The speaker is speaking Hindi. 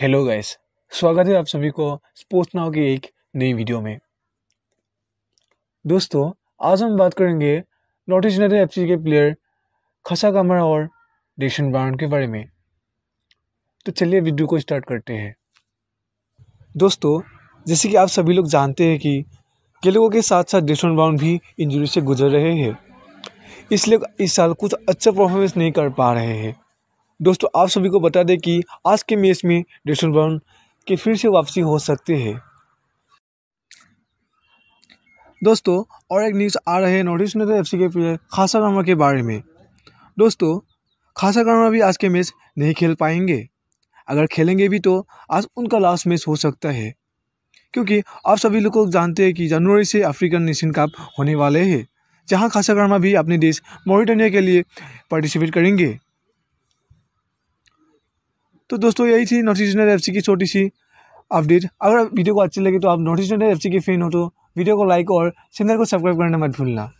हेलो गाइस स्वागत है आप सभी को स्पोर्ट्स नाव की एक नई वीडियो में दोस्तों आज हम बात करेंगे नॉर्थ ईस्ट यूनाइटेड एफ के प्लेयर खसा कमरा और डेशन ब्राउन के बारे में तो चलिए वीडियो को स्टार्ट करते हैं दोस्तों जैसे कि आप सभी लोग जानते हैं कि के लोगों के साथ साथ डेशन ब्राउन भी इंजरी से गुजर रहे हैं इसलिए इस साल कुछ अच्छा परफॉर्मेंस नहीं कर पा रहे हैं दोस्तों आप सभी को बता दें कि आज के मैच में डेसन ब्राउन की फिर से वापसी हो सकती है दोस्तों और एक न्यूज़ आ रहे हैं नॉर्थ ईस्ट यूनाइटेड एफ के प्लेयर खासा रामा के बारे में दोस्तों खासा रामा भी आज के मैच नहीं खेल पाएंगे अगर खेलेंगे भी तो आज उनका लास्ट मैच हो सकता है क्योंकि आप सभी लोग जानते हैं कि जनवरी से अफ्रीकन नेशन कप होने वाले हैं जहां खासा गर्मा भी अपने देश मोरिटानिया के लिए पार्टिसिपेट करेंगे तो दोस्तों यही थी नॉर्थ ईस्टर्नर एफ की छोटी सी अपडेट अगर वीडियो को अच्छी लगे तो आप नॉर्थ ईस्टर्नर एफ की फ़ैन हो तो वीडियो को लाइक और चैनल को सब्सक्राइब करना मत भूलना